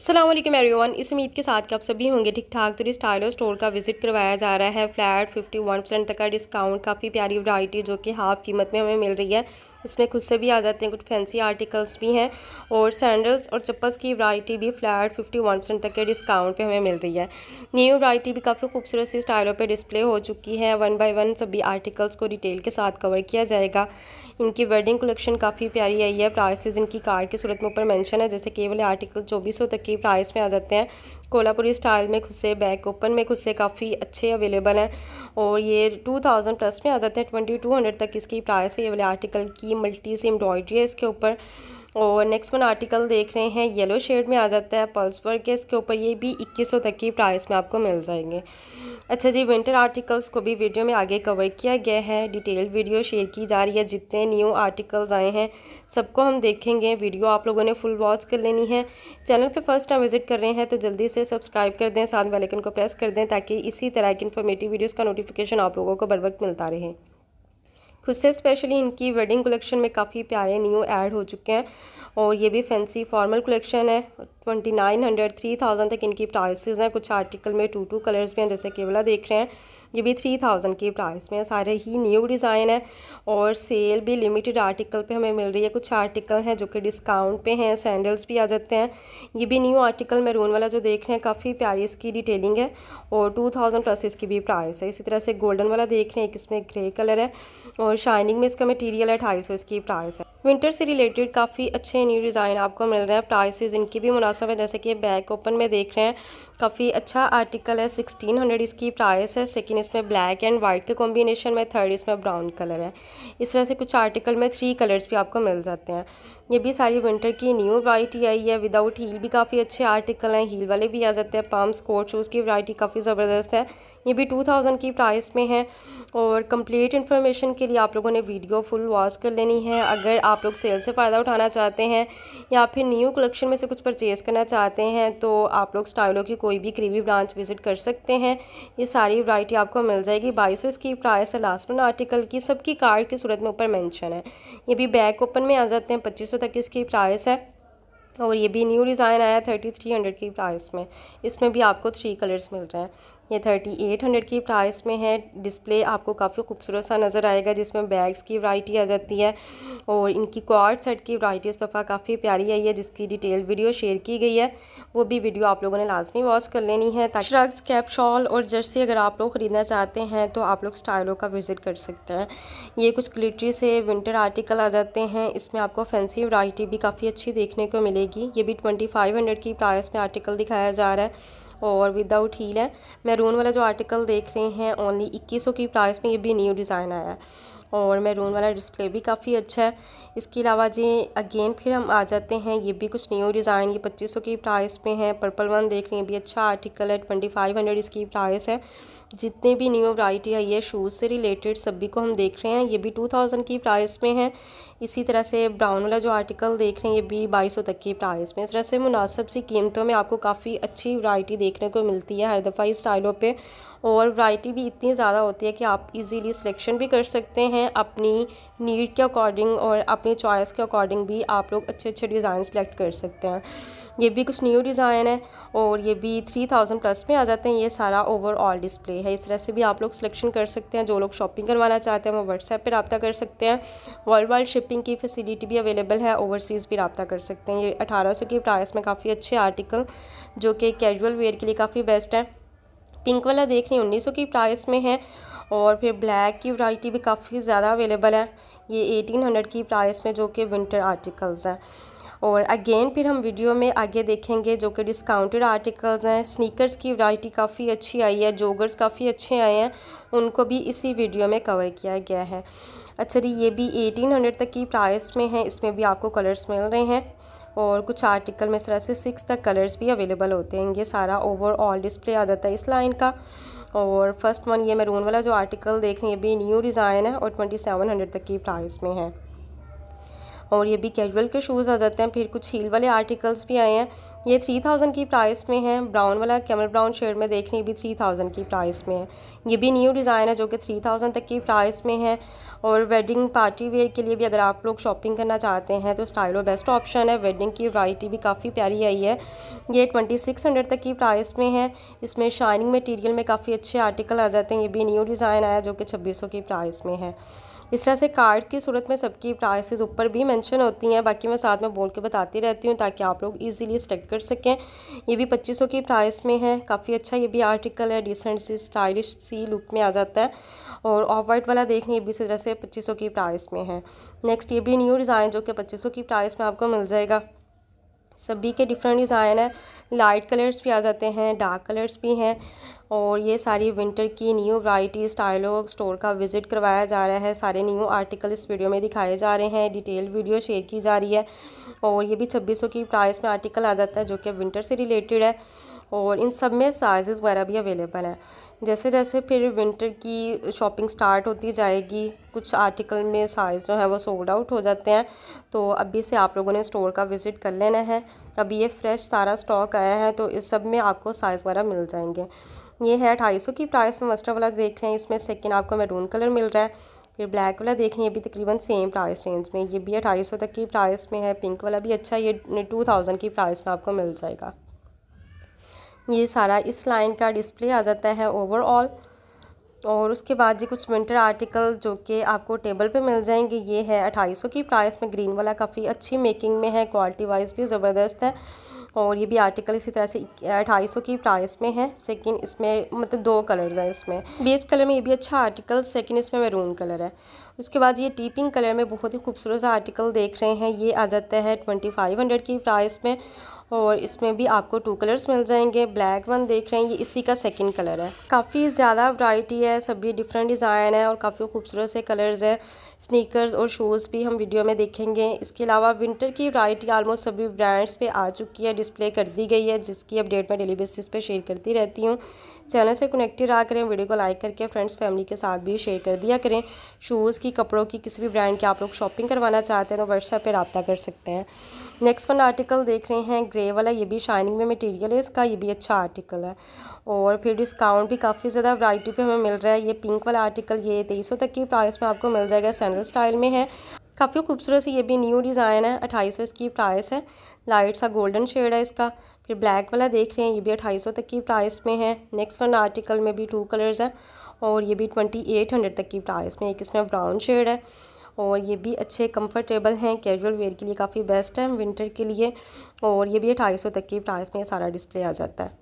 Aslam everyone इस उम्मीद के साथ कि आप सभी होंगे ठीक ठाक तो और स्टोर का विजिट करवाया जा रहा है फ्लैट 51 परसेंट तक का डिस्काउंट काफ़ी प्यारी वैरायटी जो कि हाफ कीमत में हमें मिल रही है इसमें खुद से भी आ जाते हैं कुछ फैंसी आर्टिकल्स भी हैं और सैंडल्स और चप्पल्स की वैरायटी भी फ्लैट फिफ्टी वन परसेंट तक के डिस्काउंट पे हमें मिल रही है न्यू वैरायटी भी काफ़ी खूबसूरत सी स्टाइलों पे डिस्प्ले हो चुकी है वन बाय वन सभी आर्टिकल्स को डिटेल के साथ कवर किया जाएगा इनकी वेडिंग कलेक्शन काफ़ी प्यारी आई है प्राइसेज इनकी कार्ड की सूरत में ऊपर मैंशन है जैसे केवल आर्टिकल चौबीस तक की प्राइस में आ जाते हैं कोल्हापुरी स्टाइल में खुद से बैक ओपन में खुद से काफ़ी अच्छे अवेलेबल हैं और ये टू थाउजेंड प्लस में आ जाते हैं ट्वेंटी टू हंड्रेड तक इसकी प्राइस है ये वाले आर्टिकल की मल्टी सी एम्ब्रॉयड्री है इसके ऊपर और नेक्स्ट वन आर्टिकल देख रहे हैं येलो शेड में आ जाता है पल्स पर के इसके ऊपर ये भी 2100 तक की प्राइस में आपको मिल जाएंगे अच्छा जी विंटर आर्टिकल्स को भी वीडियो में आगे कवर किया गया है डिटेल वीडियो शेयर की जा रही है जितने न्यू आर्टिकल्स आए हैं सबको हम देखेंगे वीडियो आप लोगों ने फुल वॉच कर लेनी है चैनल पर फर्स्ट टाइम विजिट कर रहे हैं तो जल्दी से सब्सक्राइब कर दें साथ बेलकन को प्रेस कर दें ताकि इसी तरह की इन्फॉर्मेटिव वीडियोज़ का नोटिफिकेशन आप लोगों को बर वक्त मिलता रहे खुद से स्पेशली इनकी वेडिंग कलेक्शन में काफ़ी प्यारे न्यू ऐड हो चुके हैं और ये भी फैंसी फॉर्मल कलेक्शन है twenty nine hundred three thousand तक इनकी प्राइसेस हैं कुछ आर्टिकल में टू टू कलर्स भी हैं जैसे केवला देख रहे हैं ये भी थ्री थाउजेंड की प्राइस में है सारे ही न्यू डिज़ाइन है और सेल भी लिमिटेड आर्टिकल पे हमें मिल रही है कुछ आर्टिकल हैं जो कि डिस्काउंट पे हैं सैंडल्स भी आ जाते हैं ये भी न्यू आर्टिकल मेरून वाला जो देख रहे हैं काफ़ी प्यारी इसकी डिटेलिंग है और टू थाउजेंड प्लस इसकी भी प्राइस है इसी तरह से गोल्डन वाला देख रहे हैं इसमें ग्रे कलर है और शाइनिंग में इसका मटीरियल है ढाई इसकी प्राइस है विंटर से रिलेटेड काफ़ी अच्छे न्यू डिज़ाइन आपको मिल रहे हैं प्राइसेज इनकी भी मुनासिब हुआ जैसे कि बैक ओपन में देख रहे हैं काफ़ी अच्छा आर्टिकल है सिक्सटीन हंड्रेड इसकी प्राइस है सेकेंड इसमें ब्लैक एंड वाइट के कॉम्बिनेशन में थर्ड इसमें ब्राउन कलर है इस तरह से कुछ आर्टिकल में थ्री कलर्स भी आपको मिल जाते हैं ये भी सारी विंटर की न्यू वरायटी आई है विदाउट हील भी काफ़ी अच्छे आर्टिकल हैं हील वाले भी आ जाते हैं पाम कोट शूज़ की वरायटी काफ़ी ज़बरदस्त है ये भी टू थाउजेंड की प्राइस में है और कंप्लीट इन्फॉर्मेशन के लिए आप लोगों ने वीडियो फुल वॉच कर लेनी है अगर आप लोग सेल से फ़ायदा उठाना चाहते हैं या फिर न्यू कलेक्शन में से कुछ परचेज़ करना चाहते हैं तो आप लोग स्टाइलो की कोई भी करीबी ब्रांच विज़िट कर सकते हैं ये सारी वरायटी आपको मिल जाएगी बाईस इसकी प्राइस है लास्ट में आर्टिकल की सबकी कार्ड की सूरत में ऊपर मैंशन है ये भी बैक ओपन में आ जाते हैं पच्चीस सौ तक इसकी प्राइस है और ये भी न्यू डिज़ाइन आया थर्टी थ्री हंड्रेड की प्राइस में इसमें भी आपको थ्री कलर्स मिल रहे हैं ये थर्टी एट हंड्रेड की प्राइस में है डिस्प्ले आपको काफ़ी खूबसूरत सा नज़र आएगा जिसमें बैग्स की वराइटी आ जाती है और इनकी क्वार्ट सेट की वराइटी इस दफ़ा काफ़ी प्यारी आई है जिसकी डिटेल वीडियो शेयर की गई है वो भी वीडियो आप लोगों ने लाजमी वॉच कर लेनी है ताकि श्रग्स कैप शॉल और जर्सी अगर आप लोग ख़रीदना चाहते हैं तो आप लोग स्टाइलों का विज़िट कर सकते हैं ये कुछ क्लिटरी से विंटर आर्टिकल आ जाते हैं इसमें आपको फैंसी वराइटी भी काफ़ी अच्छी देखने को मिलेगी ये भी ट्वेंटी फाइव हंड्रेड की प्राइस में आर्टिकल दिखाया जा रहा है और विदाउट हील है मैरून वाला जो आर्टिकल देख रहे हैं ओनली इक्कीस सौ की प्राइस में ये भी न्यू डिज़ाइन आया है और मैरून वाला डिस्प्ले भी काफ़ी अच्छा है इसके अलावा जी अगेन फिर हम आ जाते हैं ये भी कुछ न्यू डिज़ाइन ये पच्चीस सौ की प्राइस में है पर्पल वन देख रहे हैं ये भी अच्छा आर्टिकल है ट्वेंटी फाइव हंड्रेड इसकी प्राइस है जितने भी न्यू वैरायटी आई है शूज़ से रिलेटेड सभी को हम देख रहे हैं ये भी टू थाउजेंड की प्राइस में है इसी तरह से ब्राउन वाला जो आर्टिकल देख रहे हैं ये भी बाईस सौ तक की प्राइस में इस तरह से मुनासब सी कीमतों में आपको काफ़ी अच्छी वैरायटी देखने को मिलती है हर दफ़ा इस स्टाइलों पे और वैरायटी भी इतनी ज़्यादा होती है कि आप इजीली सिलेक्शन भी कर सकते हैं अपनी नीड के अकॉर्डिंग और अपनी चॉइस के अकॉर्डिंग भी आप लोग अच्छे अच्छे डिज़ाइन सेलेक्ट कर सकते हैं ये भी कुछ न्यू डिज़ाइन है और ये भी थ्री थाउजेंड प्लस में आ जाते हैं ये सारा ओवरऑल डिस्प्ले है इस तरह से भी आप लोग सिलेक्शन कर सकते हैं जो लोग शॉपिंग करवाना चाहते हैं वो व्हाट्सएप पर रबता कर सकते हैं वर्ल्ड वाइड शिप शिपिंग की फैसिलिटी भी अवेलेबल है ओवरसीज़ भी रबा कर सकते हैं ये अठारह सौ की प्राइस में काफ़ी अच्छे आर्टिकल जो कि कैजुअल वेयर के लिए काफ़ी बेस्ट है पिंक वाला देख रही उन्नीस सौ की प्राइस में है और फिर ब्लैक की वाइटी भी काफ़ी ज़्यादा अवेलेबल है ये हंड्रेड की प्राइस में जो कि विंटर आर्टिकल्स हैं और अगेन फिर हम वीडियो में आगे देखेंगे जो कि डिस्काउंटेड आर्टिकल्स हैं स्नीकर्स की वैरायटी काफ़ी अच्छी आई है जोगर्स काफ़ी अच्छे आए हैं उनको भी इसी वीडियो में कवर किया गया है अच्छा जी ये भी 1800 तक की प्राइस में है इसमें भी आपको कलर्स मिल रहे हैं और कुछ आर्टिकल में इस तरह से सिक्स तक कलर्स भी अवेलेबल होते हैं ये सारा ओवरऑल डिस्प्ले आ जाता है इस लाइन का और फर्स्ट वन ये मैरून वाला जो आर्टिकल देख रहे हैं ये भी न्यू डिज़ाइन है और ट्वेंटी सेवन हंड्रेड तक की प्राइस में है और ये भी कैजुअल के शूज़ आ जाते हैं फिर कुछ हील वाले आर्टिकल्स भी आए हैं ये थ्री थाउजेंड की प्राइस में है ब्राउन वाला कैमल ब्राउन शेड में देख रहे भी थ्री थाउजेंड की प्राइस में है ये भी न्यू डिज़ाइन है जो कि थ्री थाउजेंड तक की प्राइस में है और वेडिंग पार्टी वेयर के लिए भी अगर आप लोग शॉपिंग करना चाहते हैं तो स्टाइलो बेस्ट ऑप्शन है वेडिंग की वैरायटी भी काफ़ी प्यारी आई है ये ट्वेंटी सिक्स हंड्रेड तक की प्राइस में है इसमें शाइनिंग मटेरियल में काफ़ी अच्छे आर्टिकल आ जाते हैं ये भी न्यू डिज़ाइन आया जो कि छब्बीस सौ की प्राइस में है इस तरह से कार्ड की सूरत में सबकी प्राइसेस ऊपर भी मेंशन होती हैं बाकी मैं साथ में बोल के बताती रहती हूँ ताकि आप लोग इजीली स्टेक कर सकें ये भी 2500 की प्राइस में है काफ़ी अच्छा ये भी आर्टिकल है डिसेंट सी स्टाइलिश सी लुक में आ जाता है और ऑफ वाइट वाला देखने ये भी इसी तरह से पच्चीस की प्राइस में है नेक्स्ट ये भी न्यू डिज़ाइन जो कि पच्चीस की प्राइस में आपको मिल जाएगा सभी के डिफरेंट डिज़ाइन है लाइट कलर्स भी आ जाते हैं डार्क कलर्स भी हैं और ये सारी विंटर की न्यू वराइटी स्टाइलो स्टोर का विज़िट करवाया जा रहा है सारे न्यू आर्टिकल इस वीडियो में दिखाए जा रहे हैं डिटेल वीडियो शेयर की जा रही है और ये भी छब्बीस की प्राइस में आर्टिकल आ जाता है जो कि विंटर से रिलेटेड है और इन सब में साइज़ वगैरह भी अवेलेबल हैं जैसे जैसे फिर विंटर की शॉपिंग स्टार्ट होती जाएगी कुछ आर्टिकल में साइज़ जो है वो सोल्ड आउट हो जाते हैं तो अभी से आप लोगों ने स्टोर का विज़िट कर लेना है अभी ये फ्रेश सारा स्टॉक आया है तो इस सब में आपको साइज़ वगैरह मिल जाएंगे ये है ढाई सौ की प्राइस में मस्टर वाला देख रहे हैं इसमें सेकेंड आपको मेरून कलर मिल रहा है फिर ब्लैक वाला देखें ये भी तकरीबन सेम प्राइस रेंज में ये भी अठाई सौ तक की प्राइस में है पिंक वाला भी अच्छा ये टू थाउजेंड की प्राइस में आपको मिल जाएगा ये सारा इस लाइन का डिस्प्ले आ जाता है ओवरऑल और उसके बाद जी कुछ विंटर आर्टिकल जो कि आपको टेबल पे मिल जाएंगे ये है अठाई सौ की प्राइस में ग्रीन वाला काफ़ी अच्छी मेकिंग में है क्वालिटी वाइज भी ज़बरदस्त है और ये भी आर्टिकल इसी तरह से अठाई सौ की प्राइस में है सेकंड इसमें मतलब दो कलर्स हैं इसमें बेस कलर में ये भी अच्छा आर्टिकल सेकंड इसमें मैरून कलर है उसके बाद ये टीपिंग कलर में बहुत ही खूबसूरत सा आर्टिकल देख रहे हैं ये आ जाता है ट्वेंटी फाइव हंड्रेड की प्राइस में और इसमें भी आपको टू कलर्स मिल जाएंगे ब्लैक वन देख रहे हैं ये इसी का सेकंड कलर है काफ़ी ज़्यादा वैरायटी है सभी डिफरेंट डिज़ाइन है और काफ़ी खूबसूरत से कलर्स है स्नीकर्स और शूज़ भी हम वीडियो में देखेंगे इसके अलावा विंटर की वैरायटी आलमोस्ट सभी ब्रांड्स पे आ चुकी है डिस्प्ले कर दी गई है जिसकी अपडेट मैं डेली बेसिस पर शेयर करती रहती हूँ चैनल से कनेक्टेड रहा करें वीडियो को लाइक करके फ्रेंड्स फैमिली के साथ भी शेयर कर दिया करें शूज़ की कपड़ों की किसी भी ब्रांड की आप लोग शॉपिंग करवाना चाहते हैं तो व्हाट्सएप पर रबता कर सकते हैं नेक्स्ट वन आर्टिकल देख रहे हैं ग्रे वाला ये भी शाइनिंग में मटेरियल है इसका ये भी अच्छा आर्टिकल है और फिर डिस्काउंट भी काफ़ी ज़्यादा वैरायटी पे हमें मिल रहा है ये पिंक वाला आर्टिकल ये तेईस तक की प्राइस में आपको मिल जाएगा सैंडल स्टाइल में है काफ़ी खूबसूरत सी ये भी न्यू डिज़ाइन है अट्ठाईस इसकी प्राइस है लाइट सा गोल्डन शेड है इसका फिर ब्लैक वाला देख रहे हैं ये भी अट्ठाईस तक की प्राइस में है नेक्स्ट वन आर्टिकल में भी टू कलर्स हैं और ये भी ट्वेंटी एट हंड्रेड तक की प्राइस में एक इसमें ब्राउन शेड है और ये भी अच्छे कंफर्टेबल हैं कैजुअल वेयर के लिए काफ़ी बेस्ट है विंटर के लिए और ये भी अठाई सौ तक की प्राइस में सारा डिस्प्ले आ जाता है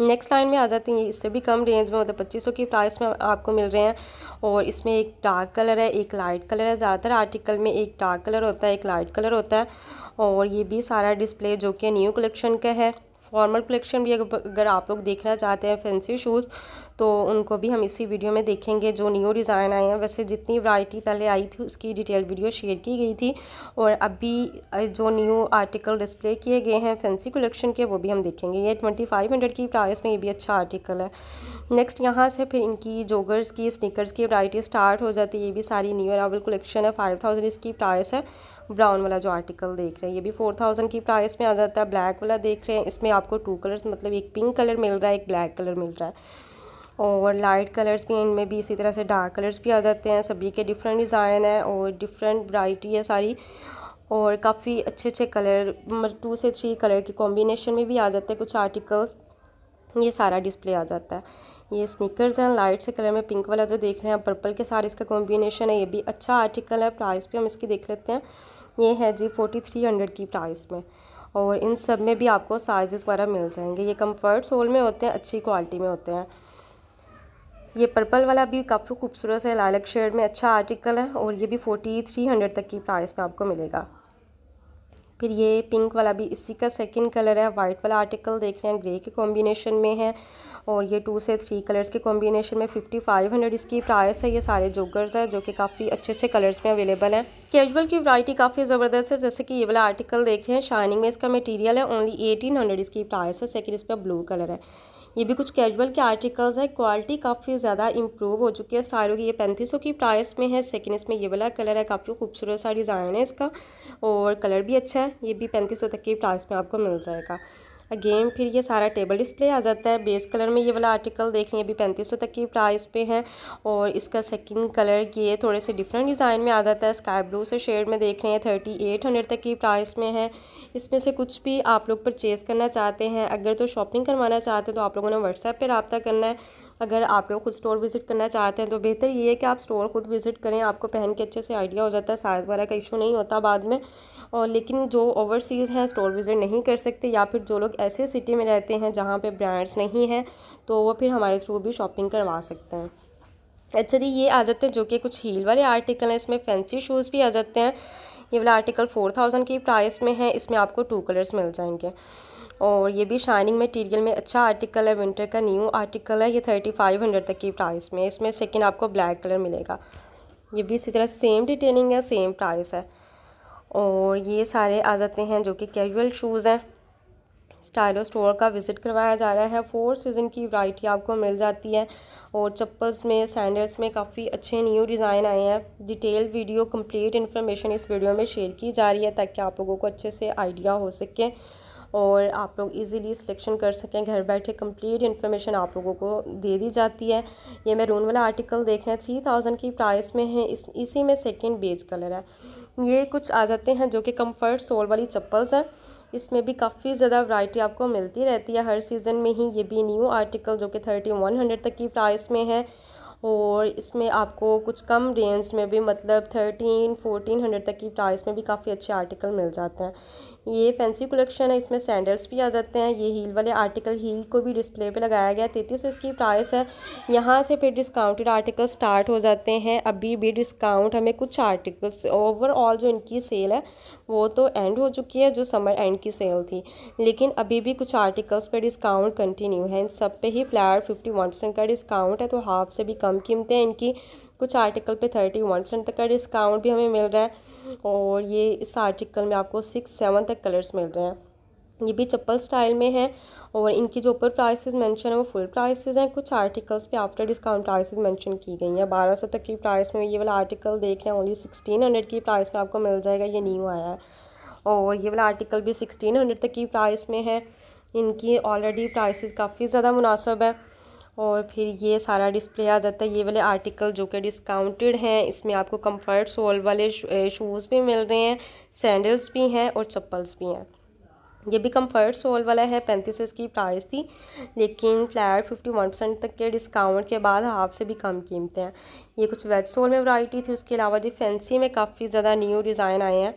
नेक्स्ट लाइन में आ जाते हैं इससे भी कम रेंज में मतलब पच्चीस सौ की प्राइस में आपको मिल रहे हैं और इसमें एक डार्क कलर है एक लाइट कलर है ज़्यादातर आर्टिकल में एक डार्क कलर होता है एक लाइट कलर होता है और ये भी सारा डिस्प्ले जो कि न्यू कलेक्शन का है फॉर्मल कलेक्शन भी अगर आप लोग देखना चाहते हैं फैंसी शूज़ तो उनको भी हम इसी वीडियो में देखेंगे जो न्यू डिज़ाइन आए हैं वैसे जितनी वैरायटी पहले आई थी उसकी डिटेल वीडियो शेयर की गई थी और अभी जो न्यू आर्टिकल डिस्प्ले किए गए हैं फैंसी कलेक्शन के वो भी हम देखेंगे ये ट्वेंटी फाइव हंड्रेड की प्राइस में ये भी अच्छा आर्टिकल है नेक्स्ट यहाँ से फिर इनकी जोगर्स की स्निकर्स की वरायटी स्टार्ट हो जाती है ये भी सारी न्यू अरावल कलेक्शन है फाइव थाउजेंड इसकी प्राइस है ब्राउन वाला जो आर्टिकल देख रहे हैं ये भी फोर थाउजेंड की प्राइस में आ जाता है ब्लैक वाला देख रहे हैं इसमें आपको टू कलर्स मतलब एक पिंक कलर मिल रहा है एक ब्लैक कलर मिल रहा है और लाइट कलर्स भी इनमें भी इसी तरह से डार्क कलर्स भी आ जाते हैं सभी के डिफरेंट डिज़ाइन है और डिफरेंट वराइटी है सारी और काफ़ी अच्छे अच्छे कलर मतलब टू से थ्री कलर के कॉम्बिनेशन में भी आ जाते हैं कुछ आर्टिकल्स ये सारा डिस्प्ले आ जाता है ये स्निकर्स हैं लाइट से कलर में पिंक वाला जो देख रहे हैं पर्पल के साथ इसका कॉम्बिनेशन है ये भी अच्छा आर्टिकल है प्राइस भी हम इसकी देख लेते हैं ये है जी फोर्टी थ्री हंड्रेड की प्राइस में और इन सब में भी आपको साइज़ वगैरह मिल जाएंगे ये कम्फर्ट सोल में होते हैं अच्छी क्वालिटी में होते हैं ये पर्पल वाला भी काफ़ी खूबसूरत है लालक शेड में अच्छा आर्टिकल है और ये भी फोर्टी थ्री हंड्रेड तक की प्राइस में आपको मिलेगा फिर ये पिंक वाला भी इसी का सेकेंड कलर है वाइट वाला आर्टिकल देख रहे हैं ग्रे के कॉम्बिनेशन में है और ये टू से थ्री कलर्स के कॉम्बिनेशन में फिफ्टी फाइव हंड्रेड इसकी प्राइस है ये सारे जोगर्स हैं जो कि काफ़ी अच्छे अच्छे कलर्स में अवेलेबल हैं कैजुअल की वैरायटी काफ़ी ज़बरदस्त है जैसे कि ये वाला आर्टिकल देखें शाइनिंग में इसका मटीरियल है ओनली एटीन हंड्रेड इसकी प्राइस है सेकेंड इस पर ब्लू कलर है ये भी कुछ कैजुअल के आर्टिकल्स हैं क्वालिटी काफ़ी ज़्यादा इंप्रूव हो चुकी है स्टाइलों की ये पैंतीस की प्राइस में है सेकंड इसमें ये वाला कलर है काफ़ी खूबसूरत सा डिज़ाइन है इसका और कलर भी अच्छा है ये भी पैंतीस तक की प्राइस में आपको मिल जाएगा अगेन फिर ये सारा टेबल डिस्प्ले आ जाता है बेस कलर में ये वाला आर्टिकल देख लें अभी पैंतीस सौ तक की प्राइस पे है और इसका सेकंड कलर ये थोड़े से डिफरेंट डिज़ाइन में आ जाता है स्काई ब्लू से शेड में देख रहे हैं थर्टी एट हंड्रेड तक की प्राइस में है इसमें से कुछ भी आप लोग परचेज़ करना चाहते हैं अगर तो शॉपिंग करवाना चाहते हैं तो आप लोगों ने व्हाट्सएप पर रबता करना है अगर आप लोग खुद स्टोर विज़िट करना चाहते हैं तो बेहतर ये है कि आप स्टोर खुद विज़िट करें आपको पहन के अच्छे से आइडिया हो जाता है साइज़ वगैरह का इशू नहीं होता बाद में और लेकिन जो ओवरसीज़ हैं स्टोर विज़िट नहीं कर सकते या फिर जो लोग ऐसे सिटी में रहते हैं जहाँ पे ब्रांड्स नहीं हैं तो वो फिर हमारे थ्रू भी शॉपिंग करवा सकते हैं अच्छा जी ये आ जाते हैं जो कि कुछ हील वाले आर्टिकल हैं इसमें फैंसी शूज़ भी आ जाते हैं ये वाला आर्टिकल फोर थाउजेंड की प्राइस में है इसमें आपको टू कलर्स मिल जाएंगे और ये भी शाइनिंग मटेरियल में अच्छा आर्टिकल है विंटर का न्यू आर्टिकल है ये थर्टी फाइव हंड्रेड तक की प्राइस में इसमें सेकेंड आपको ब्लैक कलर मिलेगा ये भी इसी तरह सेम डिटेलिंग है सेम प्राइस है और ये सारे आ जाते हैं जो कि कैजुअल शूज़ हैं स्टाइलो स्टोर का विज़िट करवाया जा रहा है फोर सीज़न की वैरायटी आपको मिल जाती है और चप्पल्स में सैंडल्स में काफ़ी अच्छे न्यू डिज़ाइन आए हैं डिटेल वीडियो कंप्लीट इन्फॉर्मेशन इस वीडियो में शेयर की जा रही है ताकि आप लोगों को अच्छे से आइडिया हो सके और आप लोग इजीली सिलेक्शन कर सकें घर बैठे कंप्लीट इन्फॉर्मेशन आप लोगों को दे दी जाती है ये रून वाला आर्टिकल देख रहे हैं थ्री थाउजेंड की प्राइस में है इस इसी में सेकेंड बेज कलर है ये कुछ आ जाते हैं जो कि कम्फर्ट सोल वाली चप्पल्स हैं इसमें भी काफ़ी ज़्यादा वैरायटी आपको मिलती रहती है हर सीज़न में ही ये भी न्यू आर्टिकल जो कि थर्टी वन हंड्रेड तक की प्राइस में है और इसमें आपको कुछ कम रेंज में भी मतलब थर्टीन फोटीन हंड्रेड तक की प्राइस में भी काफ़ी अच्छे आर्टिकल मिल जाते हैं ये फैंसी कलेक्शन है इसमें सैंडल्स भी आ जाते हैं ये हील वाले आर्टिकल हील को भी डिस्प्ले पे लगाया गया तैतीस सौ इसकी प्राइस है यहाँ से फिर डिस्काउंटेड आर्टिकल स्टार्ट हो जाते हैं अभी भी डिस्काउंट हमें कुछ आर्टिकल्स ओवरऑल जो इनकी सेल है वो तो एंड हो चुकी है जो समर एंड की सेल थी लेकिन अभी भी कुछ आर्टिकल्स पर डिस्काउंट कंटिन्यू है इन सब पे ही फ्लैट फिफ्टी वन परसेंट का डिस्काउंट है तो हाफ से भी कम कीमतें हैं इनकी कुछ आर्टिकल पे थर्टी वन परसेंट तक का डिस्काउंट भी हमें मिल रहा है और ये इस आर्टिकल में आपको सिक्स सेवन तक कलर्स मिल रहे हैं ये भी चप्पल स्टाइल में है और इनकी जो ऊपर प्राइसेस मेंशन है वो फुल प्राइसेस हैं कुछ आर्टिकल्स पे आफ्टर डिस्काउंट प्राइसेस मेंशन की गई हैं बारह सौ तक की प्राइस में ये वाला आर्टिकल देख रहे हैं ओनली सिक्सटीन हंड्रेड की प्राइस में आपको मिल जाएगा ये न्यू आया है और ये वाला आर्टिकल भी सिक्सटीन हंड्रेड तक की प्राइस में है इनकी ऑलरेडी प्राइसेस काफ़ी ज़्यादा मुनासब है और फिर ये सारा डिस्प्ले आ जाता है ये वाले आर्टिकल जो कि डिस्काउंटेड हैं इसमें आपको कंफर्ट सोल वाले शूज़ भी मिल रहे हैं सैंडल्स भी हैं और चप्पल्स भी हैं ये भी कंफर्ट सोल वाला है पैंतीस सौ इसकी प्राइस थी लेकिन फ्लैट फिफ्टी वन परसेंट तक के डिस्काउंट के बाद हाफ से भी कम कीमतें हैं ये कुछ वेज सोल में वैरायटी थी उसके अलावा जी फैंसी में काफ़ी ज़्यादा न्यू डिज़ाइन आए हैं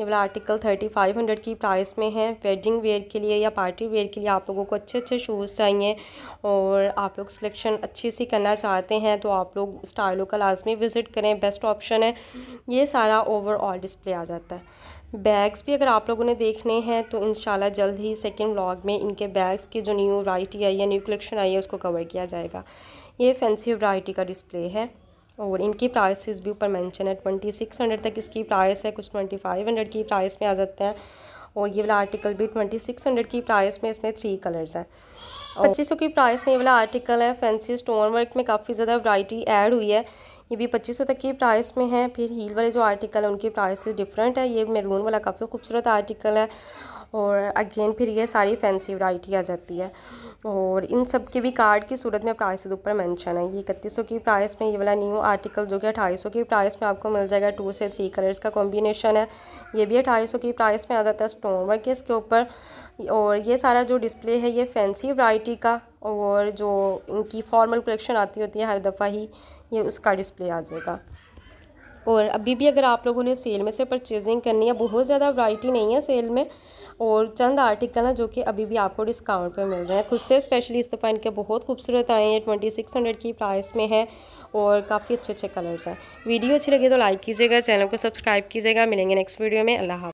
ये वाला आर्टिकल थर्टी फाइव हंड्रेड की प्राइस में है वेडिंग वेयर के लिए या पार्टी वेयर के लिए आप लोगों को अच्छे अच्छे शूज़ चाहिए और आप लोग सिलेक्शन अच्छी सी करना चाहते हैं तो आप लोग स्टाइलों का लाजमी विज़िट करें बेस्ट ऑप्शन है ये सारा ओवरऑल डिस्प्ले आ जाता है बैग्स भी अगर आप लोगों ने देखने हैं तो इन जल्द ही सेकेंड ब्लॉग में इनके बैग्स की जो न्यू वाइटी आई है न्यू कलेक्शन आई है उसको कवर किया जाएगा ये फैंसी वराइटी का डिस्प्ले है और इनकी प्राइसेस भी ऊपर मेंशन है ट्वेंटी सिक्स हंड्रेड तक इसकी प्राइस है कुछ ट्वेंटी फाइव हंड्रेड की प्राइस में आ जाते हैं और ये वाला आर्टिकल भी ट्वेंटी सिक्स हंड्रेड की प्राइस में इसमें थ्री कलर्स हैं पच्चीस सौ की प्राइस में ये वाला आर्टिकल है फैंसी स्टोन वर्क में काफ़ी ज़्यादा वरायटी एड हुई है ये भी पच्चीस तक की प्राइस में है फिर हील वाले जो आर्टिकल है उनकी प्राइस डिफरेंट है ये मेरून वाला काफ़ी खूबसूरत आर्टिकल है और अगेन फिर ये सारी फैंसी वैरायटी आ जाती है और इन सब के भी कार्ड की सूरत में प्राइसेस ऊपर मेंशन है ये इकतीस सौ की प्राइस में ये वाला न्यू आर्टिकल जो कि अठाई सौ की प्राइस में आपको मिल जाएगा टू से थ्री कलर्स का कॉम्बिनेशन है ये भी अठाई सौ की प्राइस में आ जाता है स्टोन वर्क इसके ऊपर और ये सारा जो डिस्प्ले है ये फैंसी वराइटी का और जो इनकी फॉर्मल कलेक्शन आती होती है हर दफ़ा ही ये उसका डिस्प्ले आ जाएगा और अभी भी अगर आप लोगों ने सेल में से परचेजिंग करनी है बहुत ज़्यादा वैरायटी नहीं है सेल में और चंद आर्टिकल हैं जो कि अभी भी आपको डिस्काउंट पर मिल रहे हैं खुद से स्पेशली इस दफ़ा इनके बहुत खूबसूरत आए हैं ट्वेंटी सिक्स हंड्रेड की प्राइस में है और काफ़ी अच्छे अच्छे कलर्स हैं वीडियो अच्छी लगी तो लाइक कीजिएगा चैनल को सब्सक्राइब कीजिएगा मिलेंगे नेक्स्ट वीडियो में अल्लाह